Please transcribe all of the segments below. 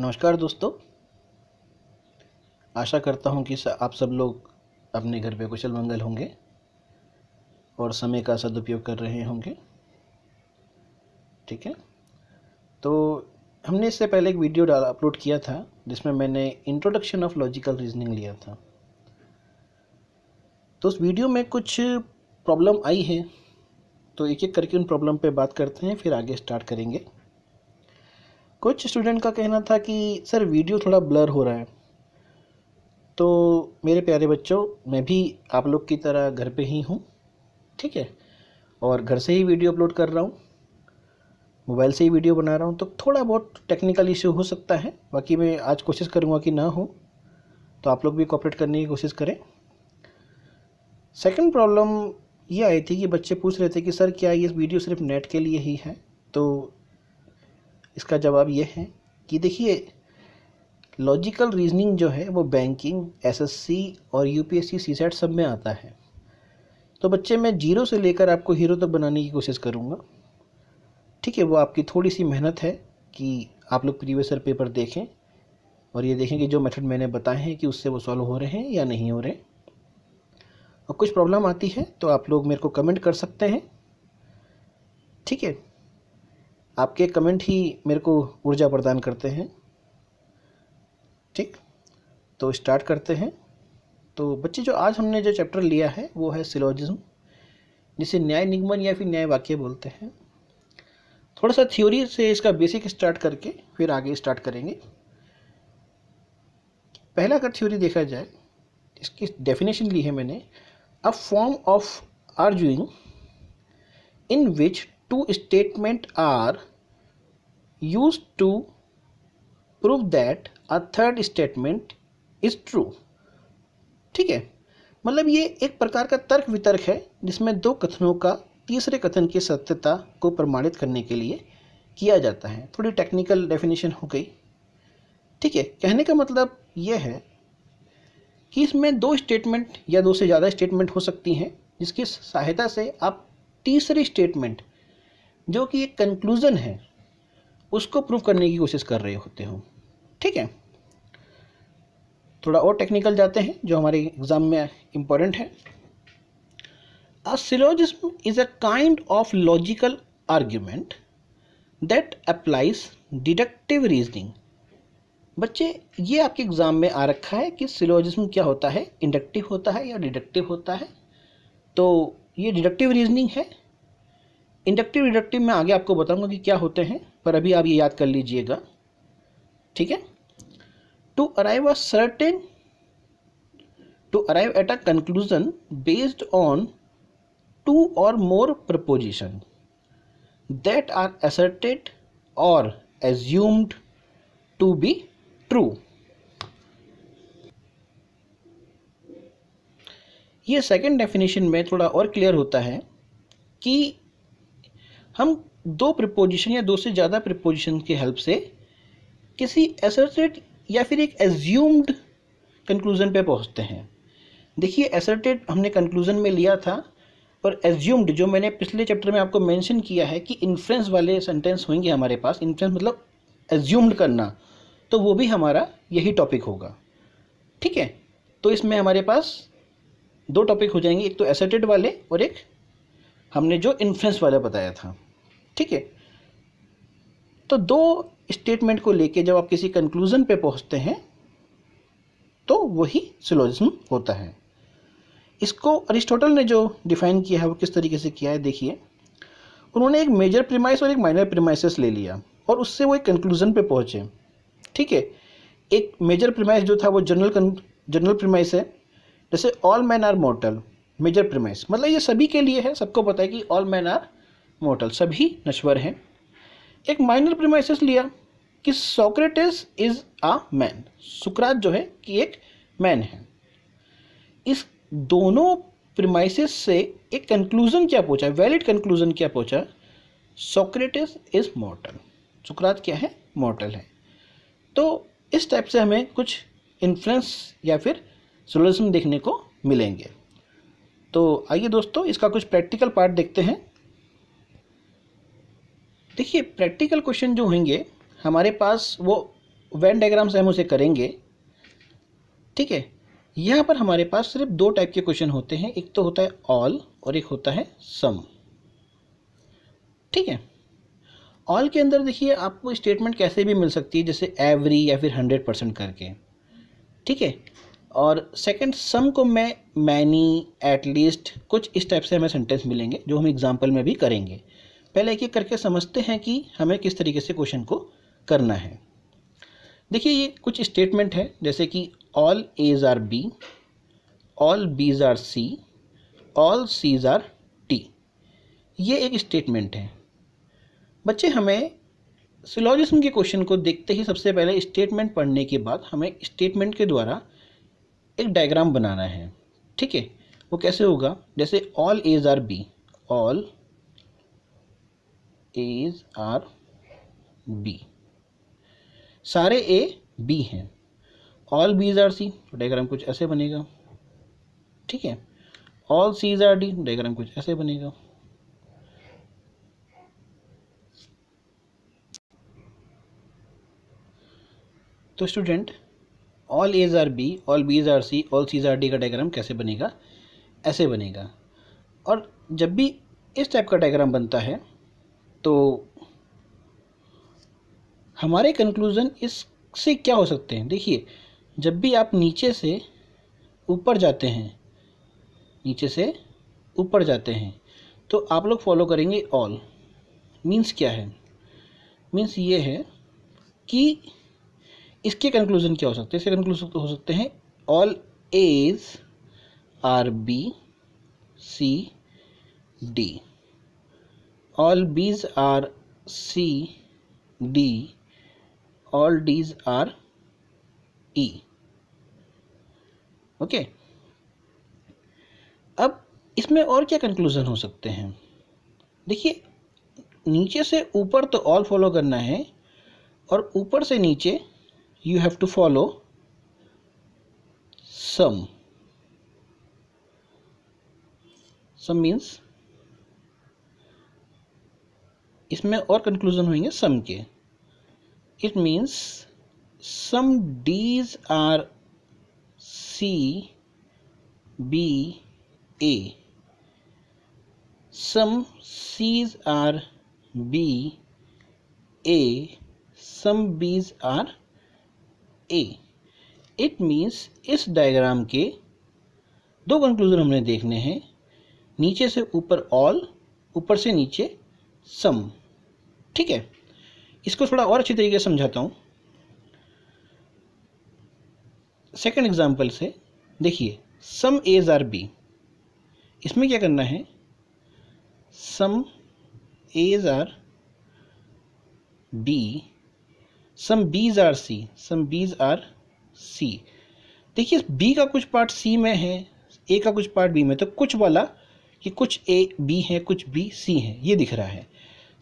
नमस्कार दोस्तों आशा करता हूँ कि आप सब लोग अपने घर पे कुशल मंगल होंगे और समय का सदुपयोग कर रहे होंगे ठीक है तो हमने इससे पहले एक वीडियो डाला अपलोड किया था जिसमें मैंने इंट्रोडक्शन ऑफ लॉजिकल रीजनिंग लिया था तो उस वीडियो में कुछ प्रॉब्लम आई है तो एक एक करके उन प्रॉब्लम पे बात करते हैं फिर आगे स्टार्ट करेंगे कुछ स्टूडेंट का कहना था कि सर वीडियो थोड़ा ब्लर हो रहा है तो मेरे प्यारे बच्चों मैं भी आप लोग की तरह घर पे ही हूँ ठीक है और घर से ही वीडियो अपलोड कर रहा हूँ मोबाइल से ही वीडियो बना रहा हूँ तो थोड़ा बहुत टेक्निकल इश्यू हो सकता है बाकी मैं आज कोशिश करूँगा कि ना हो तो आप लोग भी कॉपरेट करने की कोशिश करें सेकंड प्रॉब्लम ये आई थी कि बच्चे पूछ रहे थे कि सर क्या ये वीडियो सिर्फ नेट के लिए ही है तो इसका जवाब ये है कि देखिए लॉजिकल रीजनिंग जो है वो बैंकिंग एसएससी और यूपीएससी सीसेट सब में आता है तो बच्चे मैं जीरो से लेकर आपको हीरो तक तो बनाने की कोशिश करूँगा ठीक है वो आपकी थोड़ी सी मेहनत है कि आप लोग प्रीवियस पेपर देखें और ये देखें कि जो मेथड मैंने बताए हैं कि उससे वो सॉल्व हो रहे हैं या नहीं हो रहे और कुछ प्रॉब्लम आती है तो आप लोग मेरे को कमेंट कर सकते हैं ठीक है आपके कमेंट ही मेरे को ऊर्जा प्रदान करते हैं ठीक तो स्टार्ट करते हैं तो बच्चे जो आज हमने जो चैप्टर लिया है वो है सिलोजिज्म जिसे न्याय निगमन या फिर न्याय वाक्य बोलते हैं थोड़ा सा थ्योरी से इसका बेसिक स्टार्ट करके फिर आगे स्टार्ट करेंगे पहला अगर थ्योरी देखा जाए इसकी डेफिनेशन ली है मैंने a form of arguing in which two statements are used to prove that a third statement is true. ठीक है मतलब ये एक प्रकार का तर्क वितर्क है जिसमें दो कथनों का तीसरे कथन की सत्यता को प्रमाणित करने के लिए किया जाता है थोड़ी टेक्निकल डेफिनेशन हो गई ठीक है कहने का मतलब यह है कि इसमें दो स्टेटमेंट या दो से ज़्यादा स्टेटमेंट हो सकती हैं जिसकी सहायता से आप तीसरे स्टेटमेंट जो कि एक कंक्लूज़न है उसको प्रूव करने की कोशिश कर रहे होते हो ठीक है थोड़ा और टेक्निकल जाते हैं जो हमारे एग्ज़ाम में इम्पोर्टेंट है a syllogism is a kind of logical argument that applies deductive reasoning बच्चे ये आपके एग्ज़ाम में आ रखा है कि सिलोजिज्म क्या होता है इंडक्टिव होता है या डिडक्टिव होता है तो ये डिडक्टिव रीजनिंग है इंडक्टिव रिडक्टिव में आगे आपको बताऊंगा कि क्या होते हैं पर अभी आप ये याद कर लीजिएगा ठीक है to arrive a certain to arrive at a conclusion based on two or more proposition that are asserted or assumed to be true ये सेकेंड डेफिनेशन में थोड़ा और क्लियर होता है कि हम दो प्रिपोजिशन या दो से ज़्यादा प्रिपोजिशन की हेल्प से किसी एसर्टेड या फिर एक एज्यूम्ड कंक्लूज़न पे पहुँचते हैं देखिए एसर्टेड हमने कंक्लूज़न में लिया था और एज्यूम्ड जो मैंने पिछले चैप्टर में आपको मेंशन किया है कि इन्फ्रेंस वाले सेंटेंस होंगे हमारे पास इन्फ्रेंस मतलब एज्यूम्ड करना तो वो भी हमारा यही टॉपिक होगा ठीक है तो इसमें हमारे पास दो टॉपिक हो जाएंगे एक तो एसर्टेड वाले और एक हमने जो इन्फ्रेंस वाला बताया था ठीक है तो दो स्टेटमेंट को लेके जब आप किसी कंक्लूजन पे पहुंचते हैं तो वही सिलोजिज्म होता है इसको अरिस्टोटल ने जो डिफाइन किया है वो किस तरीके से किया है देखिए उन्होंने एक मेजर प्रीमाइस और एक माइनर प्रीमाइसिस ले लिया और उससे वो एक कंक्लूजन पे पहुंचे ठीक है एक मेजर प्रीमाइस जो था वो जनरल जनरल प्रीमाइस है जैसे all man are mortal major premise मतलब ये सभी के लिए है सबको पता है कि ऑल मैन आर मोटल सभी नश्वर हैं एक माइनर प्रीमाइसिस लिया कि सोक्रेटिस इज़ अ मैन सुकरात जो है कि एक मैन है इस दोनों प्रीमाइसिस से एक कंक्लूज़न क्या पहुंचा वैलिड कंक्लूज़न क्या पहुंचा सोक्रेटिस इज़ मॉर्टल सुकरात क्या है मॉर्टल है तो इस टाइप से हमें कुछ इन्फ्लुएंस या फिर सोलरिज्म देखने को मिलेंगे तो आइए दोस्तों इसका कुछ प्रैक्टिकल पार्ट देखते हैं देखिए प्रैक्टिकल क्वेश्चन जो होंगे हमारे पास वो वैन डायग्राम से हम उसे करेंगे ठीक है यहाँ पर हमारे पास सिर्फ दो टाइप के क्वेश्चन होते हैं एक तो होता है ऑल और एक होता है सम ठीक है ऑल के अंदर देखिए आपको स्टेटमेंट कैसे भी मिल सकती है जैसे एवरी या फिर हंड्रेड परसेंट करके ठीक है और सेकंड सम को मैं मैनी एटलीस्ट कुछ इस टाइप से हमें सेंटेंस मिलेंगे जो हम एग्जांपल में भी करेंगे पहले एक एक करके समझते हैं कि हमें किस तरीके से क्वेश्चन को करना है देखिए ये कुछ स्टेटमेंट है जैसे कि all A's are B all B's are C all C's are T ये एक स्टेटमेंट है बच्चे हमें सिलोजिस्म के क्वेश्चन को देखते ही सबसे पहले स्टेटमेंट पढ़ने के बाद हमें स्टेटमेंट के द्वारा एक डायग्राम बनाना है ठीक है वो कैसे होगा जैसे all A's are B all A's are B सारे ए बी हैं all B's are C diagram कुछ ऐसे बनेगा ठीक है all C's are D diagram कुछ ऐसे बनेगा तो student all A's are B all B's are C all C's are D का डायग्राम कैसे बनेगा ऐसे बनेगा और जब भी इस टाइप का डायग्राम बनता है तो हमारे कंक्लूज़न इससे क्या हो सकते हैं देखिए जब भी आप नीचे से ऊपर जाते हैं नीचे से ऊपर जाते हैं तो आप लोग फॉलो करेंगे ऑल मीन्स क्या है मीन्स ये है कि इसके कंक्लूज़न क्या हो सकते हैं इसके कंक्लूजन हो सकते हैं all A's are B C D all B's are C, D, all D's are E. okay. अब इसमें और क्या कंक्लूज़न हो सकते हैं देखिए नीचे से ऊपर तो ऑल फॉलो करना है और ऊपर से नीचे you have to follow some some means इसमें और कंक्लूजन होंगे सम के it means some D's are C B A some C's are B A some B's are A it means इस डायग्राम के दो कंक्लूजन हमने देखने हैं नीचे से ऊपर ऑल ऊपर से नीचे सम ठीक है इसको थोड़ा और अच्छी तरीके से समझाता हूँ सेकेंड एग्जाम्पल से देखिए सम एज आर बी इसमें क्या करना है some A's are B some B's are C some B's are सी देखिए बी का कुछ पार्ट सी में है ए का कुछ पार्ट बी में तो कुछ वाला कि कुछ ए बी है कुछ बी सी है ये दिख रहा है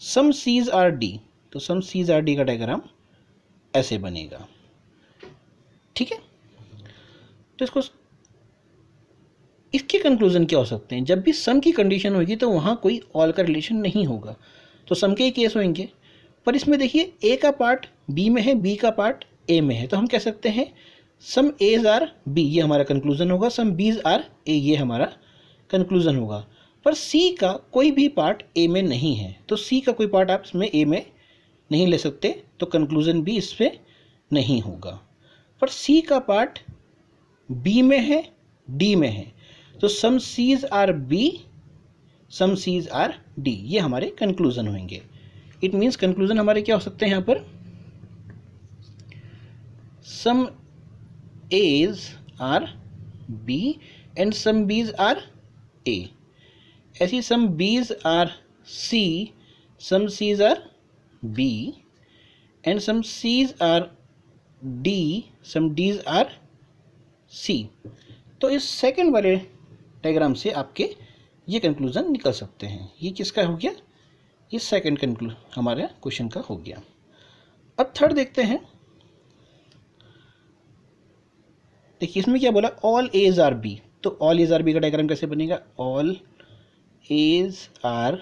सम सीज आर डी तो सम सीज आर डी का डायग्राम ऐसे बनेगा ठीक है तो इसको इसके कंक्लूजन क्या हो सकते हैं जब भी सम की कंडीशन होगी तो वहाँ कोई ऑल का रिलेशन नहीं होगा तो सम के ही केस होंगे पर इसमें देखिए ए का पार्ट बी में है बी का पार्ट ए में है तो हम कह सकते हैं सम एज आर बी ये हमारा कंक्लूजन होगा सम बीज आर ए ये हमारा कंक्लूजन होगा पर सी का कोई भी पार्ट ए में नहीं है तो सी का कोई पार्ट आप इसमें ए में नहीं ले सकते तो कंक्लूज़न भी इस पर नहीं होगा पर सी का पार्ट बी में है डी में है तो some C's are B some C's are D ये हमारे कंक्लूज़न होंगे इट मीन्स कंक्लूज़न हमारे क्या हो सकते हैं यहाँ पर some A's are B and some B's are A ऐसी some B's are C some C's are B and some C's are D some D's are C तो इस सेकंड वाले डायग्राम से आपके ये कंक्लूज़न निकल सकते हैं ये किसका हो गया ये सेकंड कंक्लू हमारे क्वेश्चन का हो गया अब थर्ड देखते हैं देखिए इसमें क्या बोला ऑल एज आर बी तो ऑल एज आर बी का डायग्राम कैसे बनेगा all A's are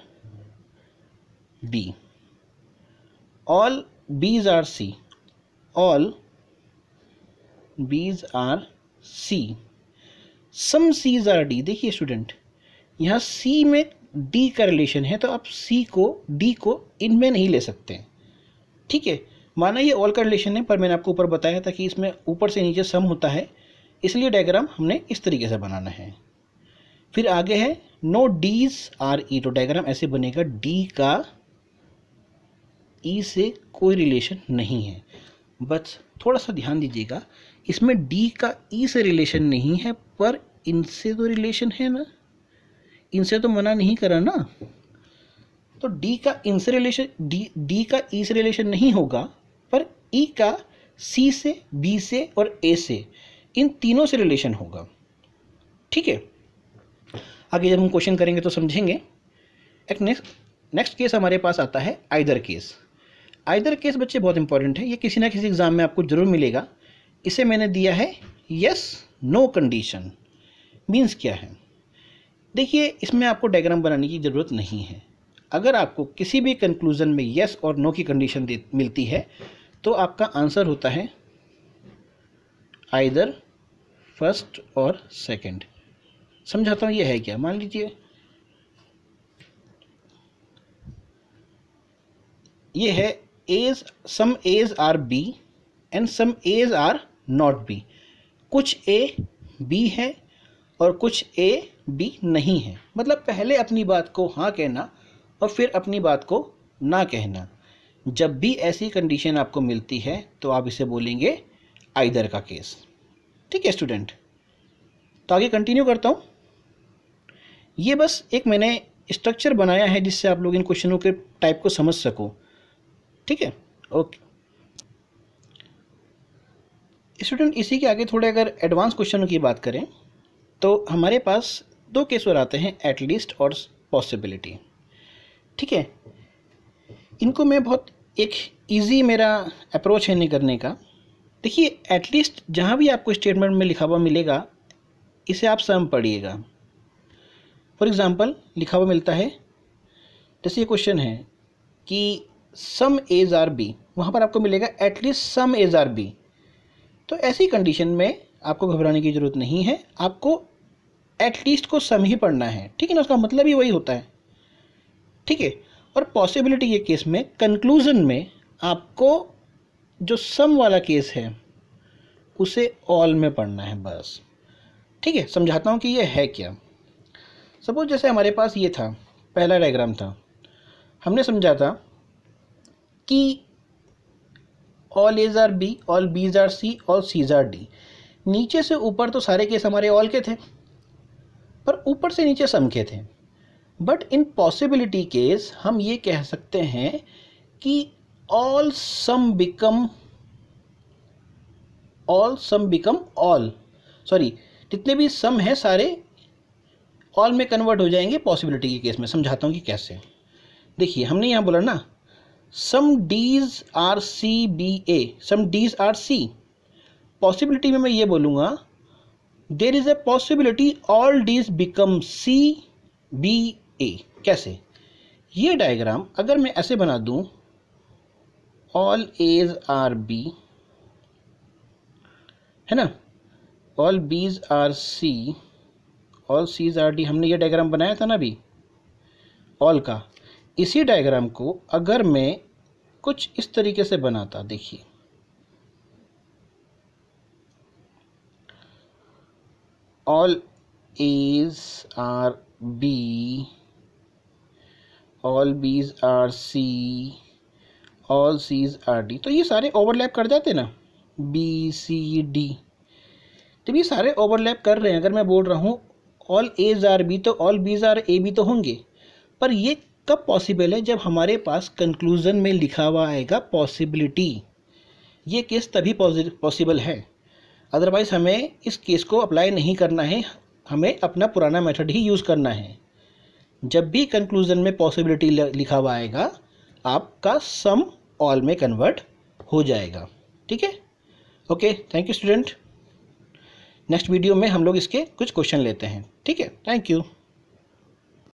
B. All B's are C. All B's are C. Some C's are D देखिए स्टूडेंट यहाँ सी में डी का रिलेशन है तो आप सी को डी को इनमें नहीं ले सकते ठीक है माना ये ऑल का रिलेशन है पर मैंने आपको ऊपर बताया था कि इसमें ऊपर से नीचे सम होता है इसलिए डायग्राम हमने इस तरीके से बनाना है फिर आगे है नो डीज आर ई तो डायग्राम ऐसे बनेगा डी का ई e से कोई रिलेशन नहीं है बस थोड़ा सा ध्यान दीजिएगा इसमें डी का ई e से रिलेशन नहीं है पर इनसे तो रिलेशन है ना इनसे तो मना नहीं करा ना तो डी का इनसे रिलेशन डी डी का ई e से रिलेशन नहीं होगा पर ई का सी से बी से और ए से इन तीनों से रिलेशन होगा ठीक है आगे जब हम क्वेश्चन करेंगे तो समझेंगे एक नेक्स्ट नेक्स्ट केस हमारे पास आता है आइदर केस आइदर केस बच्चे बहुत इंपॉर्टेंट है ये किसी ना किसी एग्ज़ाम में आपको ज़रूर मिलेगा इसे मैंने दिया है यस नो कंडीशन मीन्स क्या है देखिए इसमें आपको डायग्राम बनाने की ज़रूरत नहीं है अगर आपको किसी भी कंक्लूज़न में यस और नो की कंडीशन मिलती है तो आपका आंसर होता है आइदर फर्स्ट और सेकंड समझाता हूँ ये है क्या मान लीजिए ये है A's some A's are B and some A's are not B कुछ ए बी है और कुछ ए बी नहीं है मतलब पहले अपनी बात को हाँ कहना और फिर अपनी बात को ना कहना जब भी ऐसी कंडीशन आपको मिलती है तो आप इसे बोलेंगे आइदर का केस ठीक है स्टूडेंट तो आगे कंटिन्यू करता हूँ ये बस एक मैंने स्ट्रक्चर बनाया है जिससे आप लोग इन क्वेश्चनों के टाइप को समझ सको ठीक है ओके स्टूडेंट इसी के आगे थोड़े अगर एडवांस क्वेश्चनों की बात करें तो हमारे पास दो केसवर आते हैं एटलीस्ट और पॉसिबिलिटी ठीक है इनको मैं बहुत एक इजी मेरा अप्रोच है नहीं करने का देखिए एटलीस्ट जहाँ भी आपको स्टेटमेंट में लिखा हुआ मिलेगा इसे आप स्वयं पढ़िएगा फॉर एग्ज़ाम्पल लिखा हुआ मिलता है जैसे ये क्वेश्चन है कि सम एज आर बी वहाँ पर आपको मिलेगा at least some A's are B तो ऐसी कंडीशन में आपको घबराने की ज़रूरत नहीं है आपको एटलीस्ट को सम ही पढ़ना है ठीक है ना उसका मतलब ही वही होता है ठीक है और पॉसिबिलिटी ये केस में कंक्लूज़न में आपको जो सम वाला केस है उसे ऑल में पढ़ना है बस ठीक है समझाता हूँ कि यह है क्या सपोज जैसे हमारे पास ये था पहला डायग्राम था हमने समझा था कि all A's are B all B's are C all C's are D नीचे से ऊपर तो सारे केस हमारे ऑल के थे पर ऊपर से नीचे सम के थे बट इन पॉसिबिलिटी केस हम ये कह सकते हैं कि all some become all some become all sorry जितने भी सम हैं सारे ऑल में कन्वर्ट हो जाएंगे पॉसिबिलिटी के केस में समझाता हूँ कि कैसे देखिए हमने यहाँ बोला ना some D's are C B A some D's are C possibility में मैं ये बोलूँगा there is a possibility all D's become C B A कैसे ये डायग्राम अगर मैं ऐसे बना दूँ ऑल एज आर बी है ना all B's are C all C's are D हमने ये डायग्राम बनाया था ना अभी ऑल का इसी डायग्राम को अगर मैं कुछ इस तरीके से बनाता देखिए all A's are B all B's are C all C's are D तो ये सारे ओवरलैप कर जाते ना बी सी डी तो ये सारे ओवरलैप कर रहे हैं अगर मैं बोल रहा हूँ ऑल एज आर बी तो all B's are A B तो होंगे पर ये कब पॉसिबल है जब हमारे पास कंक्लूज़न में लिखा हुआ आएगा पॉसिबिलिटी ये केस तभी पॉसिबल है अदरवाइज़ हमें इस केस को अप्लाई नहीं करना है हमें अपना पुराना मेथड ही यूज़ करना है जब भी कंक्लूज़न में पॉसिबिलिटी लिखा हुआ आएगा आपका सम ऑल में कन्वर्ट हो जाएगा ठीक है okay thank you student next video में हम लोग इसके कुछ क्वेश्चन लेते हैं ठीक है थैंक यू